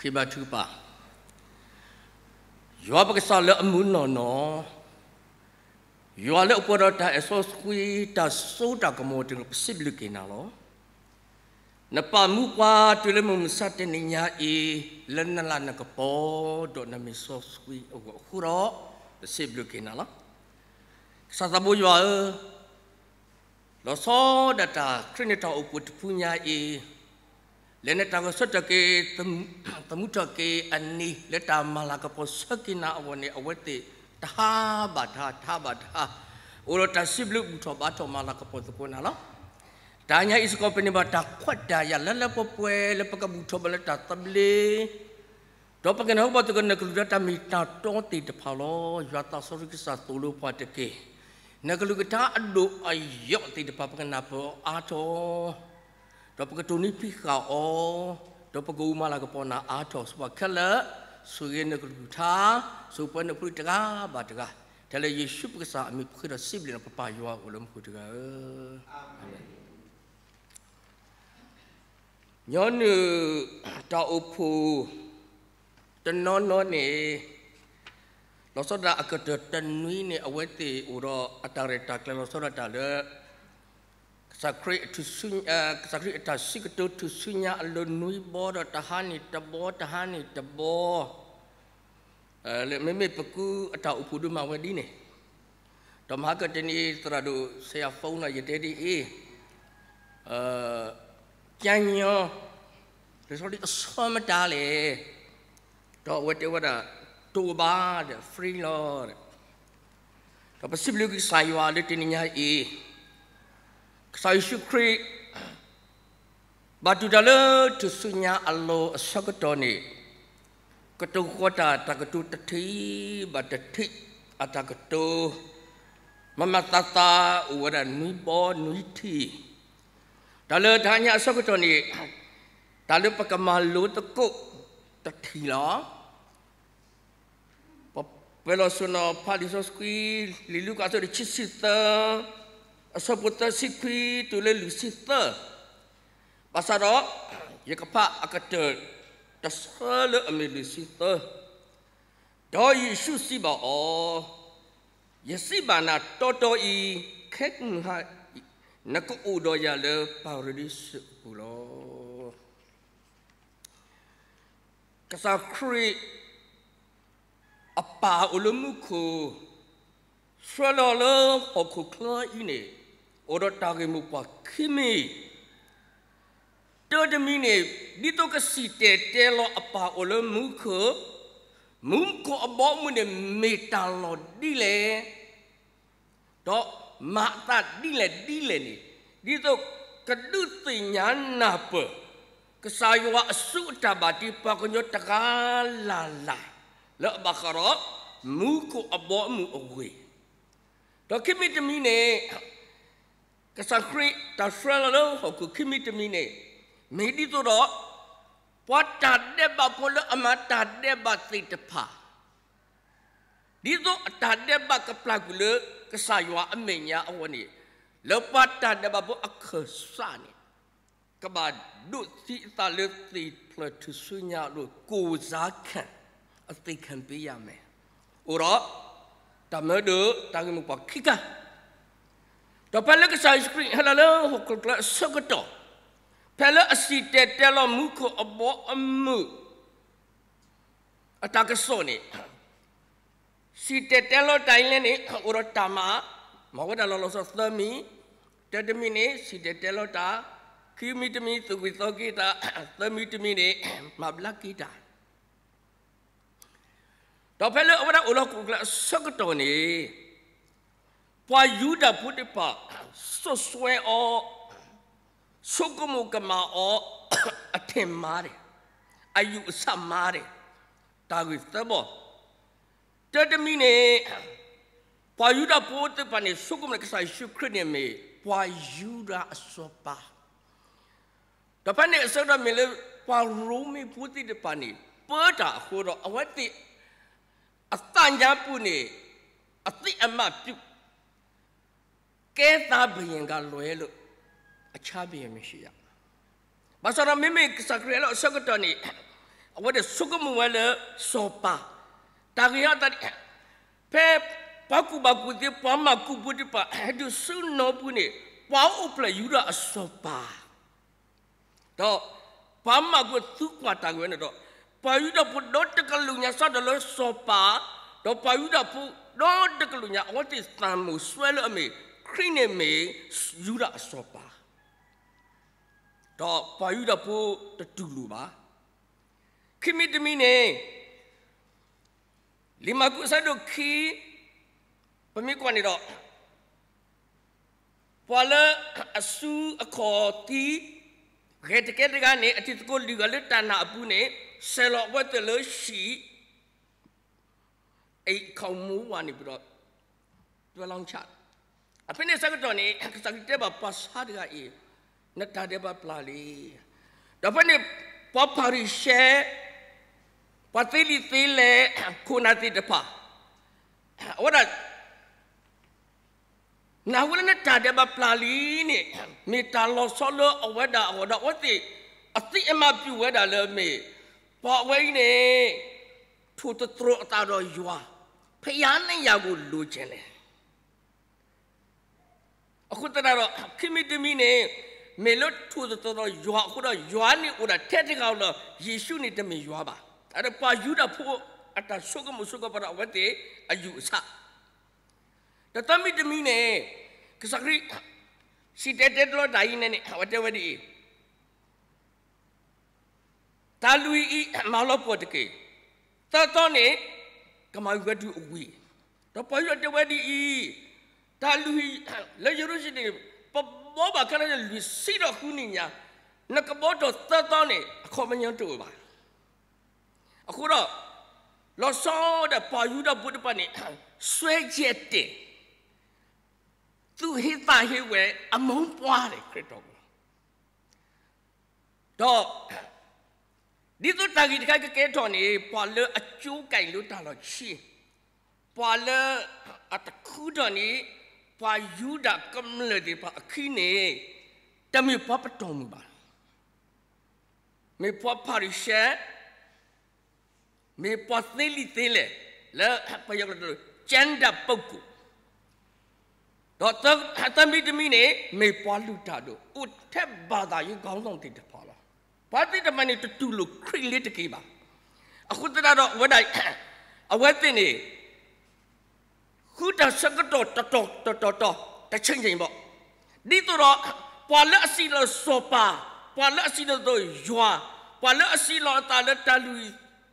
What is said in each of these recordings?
ခိဘထုပါယောပက္ဆာလအမှုနော်နော်ယောလအပေါ်တာအစောစကွီတာဆိုတာကမောတင်ပစိဘလကေနာလောနပမှုကွာတူလမုံစတ်တနေညာအေလနလနကပေါ်ဒေါ်နမီစောစကွီအခုရောပစိဘလကေနာလောစာသဘောယောလောစောဒတာခရနတောအုပ်ပူညာအေ leneta go sota ke tamuta ke anni leta malaka po sakina awani awete tha ba tha tha ba tha oro ta siblu buto ba to malaka po tukona lo tanya is company ba ta kwada ya lele po pwe le pa buto ba leta table တော့ပကနဟုတ်ပါတကနကလူတမီတာတောတီတဖာလောရွာတာဆောရိကစာတူလို့ဖတ်တကေနကလူကတာအဒိုအယောတီတဖာပကနာပေါ်အာတော်တော့ပကတုန်နိဖိခါအောတော့ပကူမလာကပေါ်နာအာထောစပခက်လက်ဆွေရနကလူသာစုပနပရိတကာဘာတကာတယ်လေယေရှုပက္ခစာအမိပခိရစိဘလနပပယောအလုံးခုတကာအာမင်ညောနုတောအဖူတနောနောနေလောစဒအကတတနွီနေအဝဲတီဥရောအတရတကလောစဒတလည်း sakri tu sun sakri ta sikto tu sunya alonui bo da tahani tabo tahani tabo le me me paku ata upudu ma wedi ne to ma ka tini tra do se ya phone la yete di e a kyan yo le so di asom ta le to wete wada to ba the free lord to possibly sai wa le tini nya e Saishu kri badudale tu sunya allo asakatoni ketu kota takatu tati badati atakatu mamatata uwara nuibo nuiti dale tanya asakatoni dale pakamalu tekuk tatila Pelo sono palisos qui lilu kaso di chisita อสมุทรสิพีตุเลลุสิเตอร์ภาษาโรยกพักอากเดอร์ตัสเฮลเอเลลุสิเตอร์ดอยชุสิบาอยสิบานาโตโตอีเข็งหานักอูดอยาเลปาริสบุโกษัตริย์อปาอุลมุคุสวลลอฮ์ฮุคุคลาอินี odotagimu pakhimi Terdemine dito kasite telo apa ole mukho mumko abomu ne metalo dile to mata dile dile ni dito keduti nyana pe kesaywa asu tabati pakonyo takalala le bakara muko abomu owe to kimi temine ကစခရစ်တဖရလလဟခုခိမိတမီနေမေဒီတော့ပွားတတ်တဲ့ဘကိုလအမတတ်တဲ့ဘစိတဖာဒီတော့တတ်တဲ့ဘကပလကူလကဆာယွာအမေညာအဝနေလောပတတ်တဲ့ဘဘအခဆာနေကဘာဒုစီသလတိဖလတ်ဆုညာလို့ကိုစားခံအသိခံပေးရမယ်။ဩတော့တမဒုတာဂမပခိကာတော့ဖလက်ဆိုင်စခရီဟလာလောဟုတ်ကလဆကတော့ဖလက်အစီတဲတဲလောမူခအဘောအမှုအတကဆောနေစီတဲတဲလောတိုင်းလည်းနေဥရတမမဝဒလောလောဆောသမီတတမီနေစီတဲတဲလောတာခီမီတမီသူဝိသောကိတာသမီတမီနေမဘလကိတာတော့ဖလက်အဝဒဥလောကုကလဆကတော့နေပွာယူဒဖုတပဆွဆွဲဩဆုကမုကမာဩအထင်မှားတယ်အယူအဆမှားတယ်တာဂိသဘောတတမီနေပွာယူဒပိုတပနေဆုကမကဆိုင်ရှုခရစ်နေမေပွာယူဒအစောပါတပနေအစောတမေလေပွာရိုမီဖုတိတပနေပေါ်တာဟိုတော့အဝတ်တိအတန်ကြပုနေအတိအမတ်ပြုတ်ကဲသားဘယင်ကလွဲလို့အခြားဘယင်မရှိရ။ဘာသာရမိမိစကရလောစကတနီအဝတ်စုကမဝဲလစောပါတာဂရတပေပကူဘကူဒီပမကူဘူဒီပါဟဒုဆုနောပုနေပေါအုပ်လယူရအစောပါတော့ပမကူသူကွာတာကွဲနေတော့ပါယူတော့ပုဒတ်တကလူညာဆတ်တော်စောပါတော့ပါယူတော့ပုဒတ်တကလူညာအဝတ်တန်မှုဆွဲလို့အမေခရစ်နဲ့မေယူဒအစောပါတော့ပါယူဒဖို့တူလူပါခိမိတမိနေလီမကုဆတ်တို့ခီပမိကွနေတော့ပွာလအဆူအခေါ်တီရေတကက်တကနေအတိတကိုလူကလက်တနာအပူနေဆယ်လော့ဝတ်တလို့ရှိအိတ်ခေါမူဝါနေပြီးတော့တွလောင်းချ apene sakatoni sakiteba pasadiga e natadeba plali dapane papari she patili tile kunati depa ora na wala na tadeba plali ni meta lo solo awada awada wati ati ema pi wada le me pa wai ne thu tro ta do ywa ဖျားနဲ့ရာကိုလိုချင်တယ်အခုတရတော့ခိမိတမီနဲ့မေလတ်ထူတော်တော်ယွာခုတော့ယွာနေဦးတာထက်တကောင်တော့ယေရှုနဲ့တမင်ယွာပါအဲ့တော့ပါယူတာဖို့အတဆုကမဆုကပရဝတ်တေအယူအဆတတမီတမီနဲ့ကစခရီစီတက်တက်လို့ဒိုင်းနဲ့ဝတ်တယ်ဝတ်ဒီတာလူဤမလောပေါ်တကေသတ်တော်နေကမယဝတ်တူအဝီတော့ပေါ်ရတဲ့ဝတ်ဒီဤ他绿，那有些人不，不把那个绿水了喝的伢，那个毛找适当的喝点酒吧。或者，老少的把油了不的把你摔结的，就给他喝，阿毛破的可对了。到，你到大一点的阶段呢，把那酒改了大了气，把那阿的苦的呢。ပါယူဒာကမ္လဒီပါအခိနေတမေပပတော်မူပါမေပပါရရှေမေပသလီသေးလေလဲပယဘတော်ကျန်တာပုတ်ကိုတော့တမီတမီနေမေပွားလူတာတို့ဥထက်ဘာသာယူခေါင်းဆောင်တိတ်တပါလားဘာတိတမနေတူတူလို့ခရစ်လေးတကေးပါအခုတရတော့ဝဒိုင်အဝက်တင်နေခုတဆကတော့တတော်တတော်တတချင်းချင်းပေါ့ဒီတော့ပွာလက်အစီလစောပါပွာလက်အစီလတို့ယွာပွာလက်အစီလတာလက်တလူ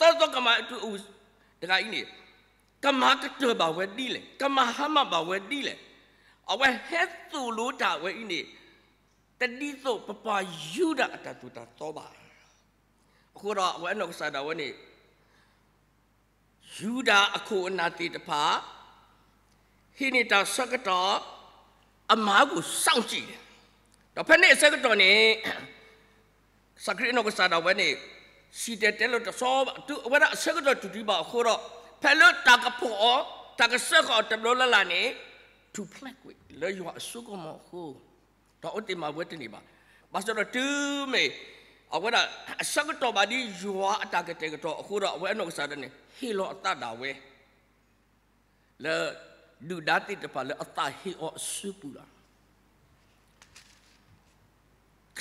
တော်တော်ကမအတူဦးတခါကြီးနေကမကတဘာဝဲဒီလေကမဟမဘာဝဲဒီလေအဝဲဟက်သူလို့တာဝဲဤနေတတိသောပပယူတာအတတူတာတော့ပါအခုတော့ဝဲနောက်စားတာဝဲနေယူတာအခုအနာတိတဖာဟီနီတာဆက်ကတော်အမားကိုစောင့်ကြည့်တယ်တော့ဖက်နေဆက်ကတော်နေစကရီနိုကစားတော့ဝနေစီတဲတဲလို့တဆောသူဝရဆက်ကတော်တူတူပါခိုးတော့ဖက်လို့တာကပေါ်တာကဆက်ကောတဘလို့လာလာနေ to play with လေယောအစုကမခိုးတော့အတိမဝတ်နေပါဘာစတော့တူမေအဝရအစကတော်ပါဒီယောအတာကတဲကတော့အခုတော့အဝဲနော်ကစားတဲ့နေဟီလိုအတတာဝဲလေလူနာတိတပါလေအတာဟေအောဆူပူလာ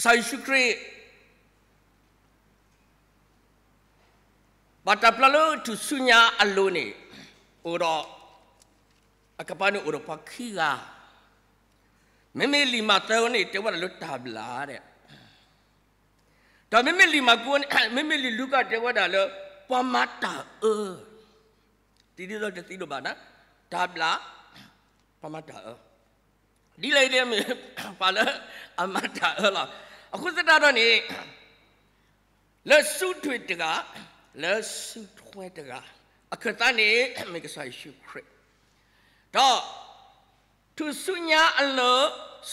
ဆိုင်ရှုခရစ်ဘတ်တပလလုသူဆုညာအလုံးနေဩတော့အကပန်းဩတော့ပခိကမေမေလီမတော်နေတဝရလွတ်တာဗလားတဲ့တော်မေမေလီမကွန်းမေမေလီလူကတဝတာလောပမတာအတီဒီတော့တတိလို့ပါနော် tabla pamata ဒီလိုက်တယ်မြေပါလဲအမတာဟလာအခုစတာတော့နေလက်စုထွေတကလက်စုထွေတကအခတန်နေမေကဆိုင်ရှုခရစ်တော့သူစုညာအလော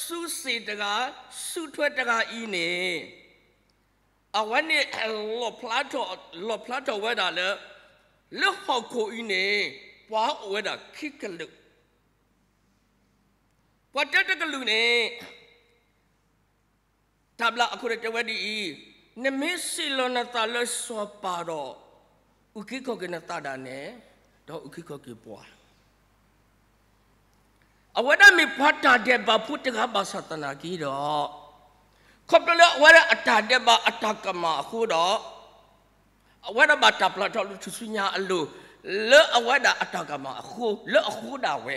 စုစီတကစုထွေတကဤနေအဝနေလောပလာတိုလောပလာတိုဝဲတာလဲလောဟောကိုဤနေပွားအဝဲတာခိကလုပတတကလူနဲ့တဘလာအခုတဝဒီနမေစီလနတလဆောပါတော့ဥခိခောကနတတာနဲ့တော့ဥခိခောကပွားအဝဒမီဖတ်တာတဲ့ဘာဖုတကဘာသတနာကြီးတော့ခပ်တယ်ဝရအတာတဲ့ဘာအတာကမအခုတော့အဝဒဘာတပလာတော့လူသူစညာအလို့လောအဝဒအတကမအခုလောအခုဒါဝဲ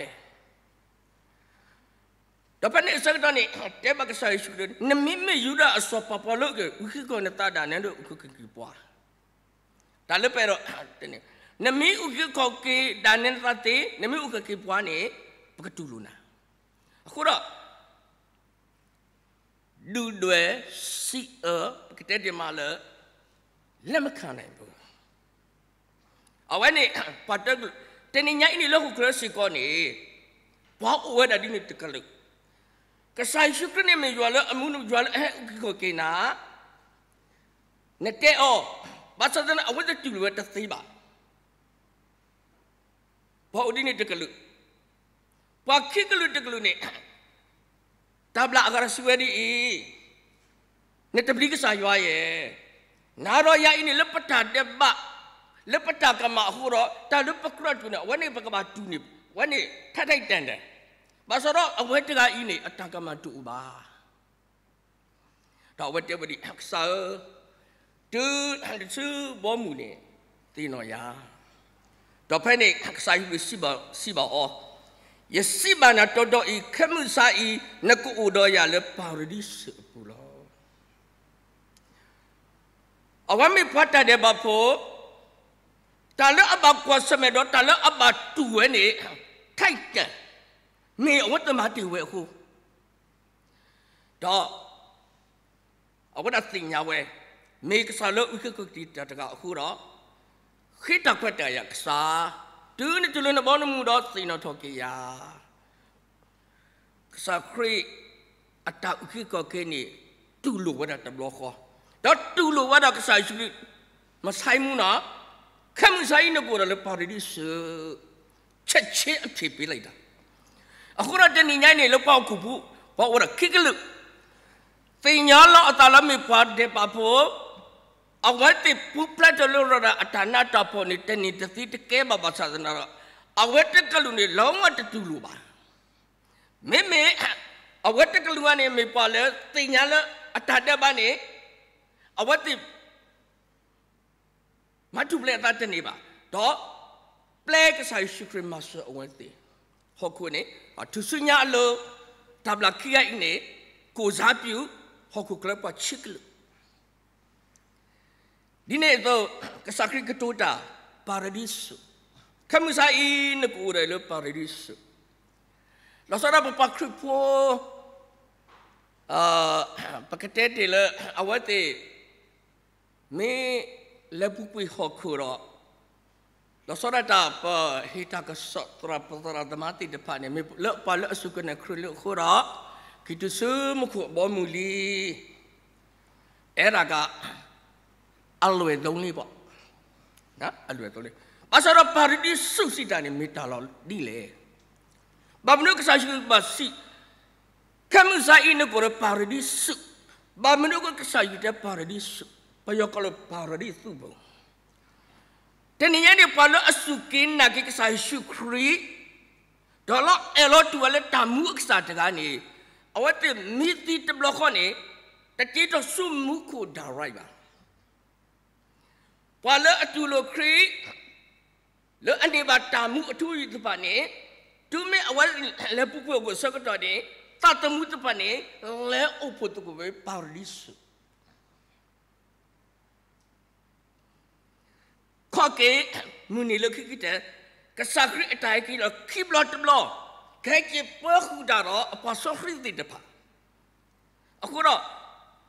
တော့ပနေစကတနေတေဘကဆိုင်ရှုဒနမိမယူဒအစောပပလုကဥခိကောနတဒါနန်တို့ဥခိကိပွားဒါလည်းပဲတော့တနေနမိဥခိကောကေဒါနန်တတေနမိဥခကိပွားနေပကတူလူနာအခုတော့လူတွေစီအပကတဲ့ဒီမှာလက်မခံနိုင်ဘူး awani pataglu teni nyai ni lo kukrasi koni wa uweda dini tekalu kasai syukri ni me jual amun jual eh ko kena nete o basadana awada tulu wa tasiba wa udini tekalu wa kikalu tekalu ni tabla agar suwedi i nete beli kasai wa ye naro ya ini lepata debak လပတကမဟိုတော့တာလပကရတူနေဝနေပကမတူနေဝနေထထိုက်တန်တယ်ဘာဆိုတော့အဝဲတကဤနေအတကမတူပါတော့ဝတ်တပဒီအက္ဆာတူဟန်တူဘောမူနေတင်းတော်ရာတော့ဖဲနေအက္ဆာယူစီဘာစီဘာအောယစီဘာနာတော်တော်ဤခမှုစာဤနကူအိုတော်ရလဲပါရဒီစပူလောအဝမေဖတ်တဲ့ဘဖို့တာလအဘကွာစမေတော့တာလအဘတူဝဲနေထိုက်ကန်နေအဝတ်တမတူဝဲဟုတော့အဝတ်သိညာဝဲမေကစားလို့ဥက္ကကတိတတကအခုတော့ခိတခွတ်တရကစားဒူးနေတူလနဘောနမှုတော့စိနောထောကေယာကစားခရိအတဥက္ကကကေနေတူလိုဝဒတဘလခောတော့တူလိုဝဒကစားရှိမဆိုင်မှုနော်ခက်မဆိုင်နပေါ်လည်းပါရီဒီဆချက်ချင်းအဖြေပေးလိုက်တာအခုတော့တဏိညာနေလောက်ပေါက်ခုဘူးဘောဝရခိကလုသိညာလောအတလမေပါတဲ့ပါဖို့အဝတ်တပူပလတ်တလို့ရတာအတနာတဖို့နေတဏိတသိတကဲပါပါသာသနာတော့အဝတ်တကလူနေလောင်းဝတတူလိုပါမေမေအဝတ်တကလူကနေမေပါလဲသိညာလအတတပါနေအဝတ်တမတူပလဲအသက်တက်နေပါတော့ပလဲကဆိုင်ရှိခရစ်မတ်ဆာအဝဲတည်ဟောခုနေအသူစညာလို့တဘလခိယိုင်နေကိုစားပြုဟောခုကလပချစ်ကလဒီနေ့တော့ကစခရစ်ကတူတာပါရဒိစခမဆိုင်နကိုရလေပါရဒိစလောစရဘပခရစ်ဖို့အာပကတဲတေလအဝတ်တေမင်း le pupui hokuro lo sora ta pa hita ka sotra patra damati de pa ne le pa le su kana kru le khura kitu sum khu bo mu li era ga alwe dong ni ba na alwe dong ni ba sora pa ri su si ta ne mita lo di le ba mnu ka sa shi ba si kamu sa ini gore paradis ba mnu ka sa yi de paradis payokalo paradisu bo teninya ni palo asukin na ki sa shukri dolo elo tuwale tamu sa daga ni awate miti teblo ko ni tati to sumu ko darai ba palo atulo kri lo ande ba tamu atu yitu pa ni tu me awal le pupu ko sokoto ni tatamu tu pa ni le opo tu ko paradisu ကေมุนีลูกคิดแต่กษัตริย์ไทยกี่เราคีบลอตบลอแค่เก็บเพื่อคูดารออพอสคริติดพะอะคุณอ่ะ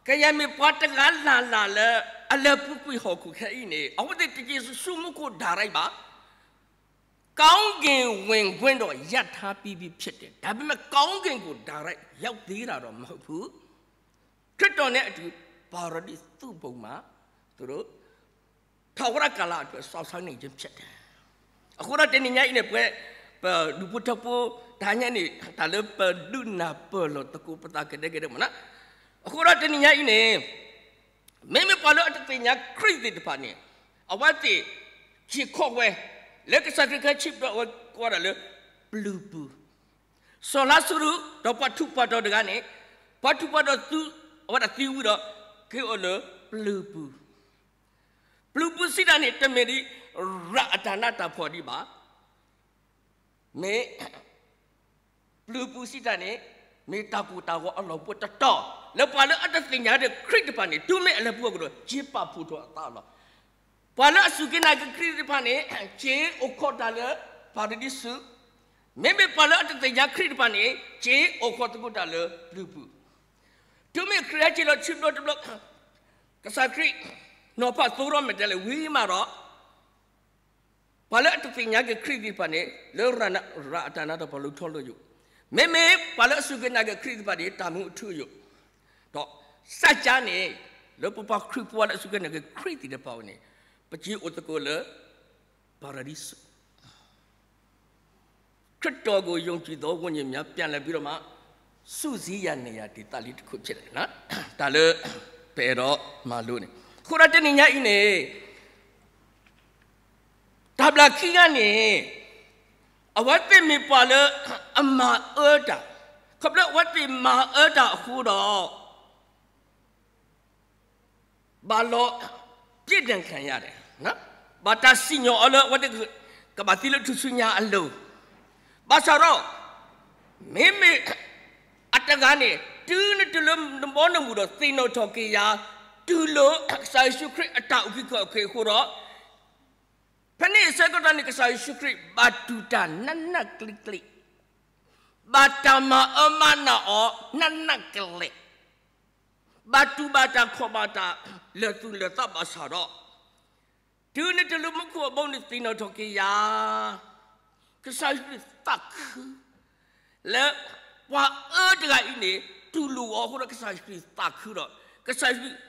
แค่ยังมีปัตตงานลาลาเลอะเลปุกุยหอกุแค่อีนี่เอาแต่ที่จะสู้มุกุดาไรบ้าကောင်းကင်ဝင်ခွင့်တော့ရထားပြီးပြီဖြစ်တယ်ဒါပေမဲ့ကောင်းကင်ကိုဒါရိုက်ရောက်သေးတာတော့မဟုတ်ဘူးခရစ်တော်နဲ့အတူပါရဒိသူ့ဘုံမှာသူတို့ထာဝရကာလအတွက်စောင့်ဆိုင်နေခြင်းဖြစ်တယ်အခုတော့တင်းနေညိုင်းနေပွဲလူပုထပိုတညနေတလပဒုနာပလတကူပတာကတဲ့ကဲမနာအခုတော့တင်းနေညိုင်းနေမေမေပါလို့အတင်ညာခရစ်တဲ့ပါနေအဝတ်တီချီခေါ်ဝဲလက်ကစားကချစ်တော့ကွာရလေဘလူးဘူးဆောလာဆူရတော့ပတ်ထုပတ်တော့တကနေပတ်ထုပတ်တော့သူအဝတ်တီဦးတော့ကေအော်လေဘလူးဘူးပလူပုစိတနဲ့တမေဒီရအတနာတာဖော်ဒီပါမေပလူပုစိတနဲ့မေတာကူတာကိုအလောပွတ်တော်လပလအတသိညာတဲ့ခရစ်ပန်နဲ့တူမေအလပူကတော့ဂျေပဖူတော်အတာလားပါလအစုကနာကခရစ်ပန်နဲ့ဂျေအိုခေါ်တာလေပါရဒီစုမေမေပါလအတသိညာခရစ်ပန်နဲ့ဂျေအိုခေါ်တကူတာလေပလူပုတူမေခရစ်ချီလို့ချစ်လို့တဘလကစားခရစ်နော်ဖတ်သိုးတော့မတက်လေဝီးမှာတော့ဘာလဲတူပညာကခရစ်ဒီပါနေလောရနာရာတနာတော့ဘလို့ထောလို့ယူမေမေဘာလဲစုကနာကခရစ်ဒီပါနေတာမှုအထုယူတော့စัจ जा နေလောပပခရစ်ပွားလဲစုကနာကခရစ်ဒီတဲ့ပေါ့နေပကြီးဥတကောလေပါရာဒီစ်ခရစ်တော်ကိုယုံကြည်သောဝိညာဉ်များပြန်လည်ပြီးတော့မှစုစည်းရနေရဒေသလေးတစ်ခုဖြစ်တယ်နော်ဒါလို့ပေတော့မလို့နေ kurate ni nya ine tabla kinga ni awate mi pala amma erda kabla wati ma erda hu do ba lo piet dan kan ya de na ba ta si nyo ala wati ka ba ti lo tu su nya alo ba sa ro me me အတကားနေတူးနဲ့တူးလို့ဘောနမှုတော့သိနောထော်ကေယာတူလိုဆိုင်ရှုခရစ်အတောက်ခိခော့ခေခိုတော့ဖနိစကတနိကဆိုင်ရှုခရစ်ဘာတူတာနတ်နတ်ကလစ်ကလစ်ဘာတမအမနာအောနတ်နတ်ကလစ်ဘာတူဘာတာခောဘာတာလက်သူလက်သဘာစာတော့တူနတလူမခုအပေါင်းတင်တော်တော်ကေယာကဆိုင်ရှုခရစ်တက်လက်ဝါအဒဂိုင်းနေတူလူအောဟိုကဆိုင်ရှုခရစ်တက်ခုတော့ကဆိုင်ရှုခရစ်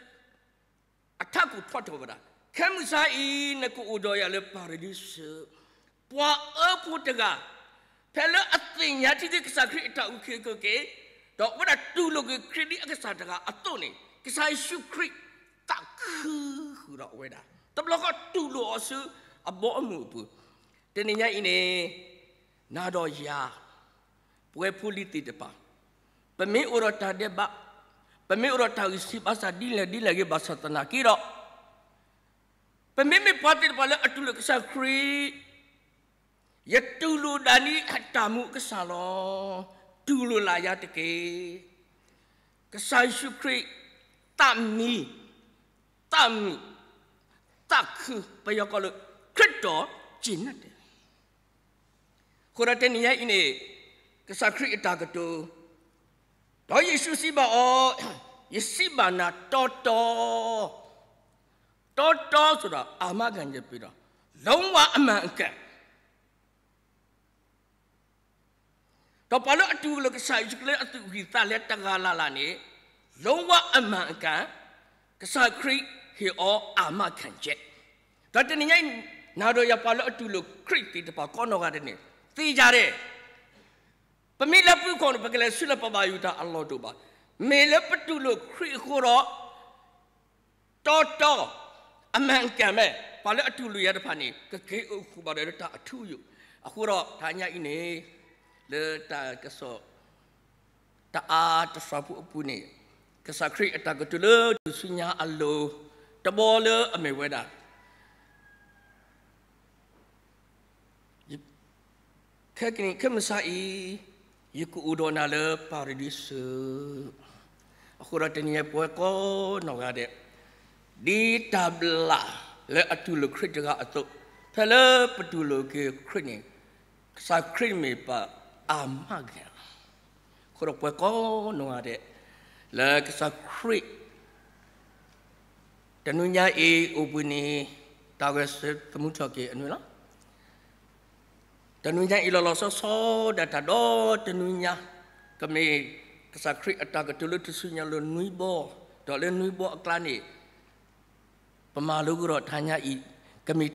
အထက်ကိုထွက်တော်ပါခမ်စာအီနကူအိုဒော်ရလေပါရဒီစ်ပွာအပုတကဖဲလအသိညာတိကစခရစ်တာဥခေကကေတော့ဝဒတူလိုကခရစ်ဒီအက္ကစားတကအတုန်နေကစားရှုခရစ်တခုခူတော့ဝဲတာတဘလကတူလိုအဆူအဘောအမှုပူတနေညာအင်းနေနာတော်ရာပွဲဖူလီတိတပါပမင်းအိုရတာတဲ့ဘာ Pemiura tahu isi bahasa dile dile lagi bahasa tanah kira. Pemimpin parti kepala atulu kesakri. Ya tulu dani hatamu kesalo. Tulu layak teke. Kesai syukri tami. Tami. Tak payah kalau kredo jinat. Kurang ini ya ini kesakri ita ketuh. တော့ယေရှုစီပါအော်ယေစီပါနာတော်တော်တော်တော်ဆိုတာအာမခံချက်ပြီးတော့လုံးဝအမှန်အကန်တော့ဘာလို့အတူလို့ကစားယူကလေးအတူကြီးသားလက်တကားလာလာနေလုံးဝအမှန်အကန်ကစားခရစ်ဟေအောအာမခံချက်ဒါတနည်းနာတော့ရပါလို့အတူလို့ခရစ်တီတပါကောနော်ကတည်းကသိကြတယ် pemi la pu kon bagale sula papa yuta allah to ba me la patu lo khri kho ro to to အမှန်ကန်မဲ့ဘာလဲအတူလူရတဲ့ဖာနေကကေအခုပါတယ်တာအထူးယူအခုတော့ဒါညဤနေလေတာကဆောတအားတဆပူပူနေကစခရိအတကတူလေသူစညာအလိုတဘောလေအမေဝဲတာခက်ကင်းခက်မစာဤ Iku udona le paridise. Aku rata ni apa ko nak ada. Di tabla le atu le kri juga atu. Tele petu le ke kri ni. Sa kri ni pa amag. Aku rata ko nak ada. Le sa kri. Tenunya i ubuni tawes temu cakap anu lah. တနုညာဤလောလောဆောဆောတတတော်တနုညာကမေကစခရစ်အတကတလူတဆုညာလောနွိဘောတော်လေနွိဘောအကလနိပမာလုကတော့ထာညာဤကမေ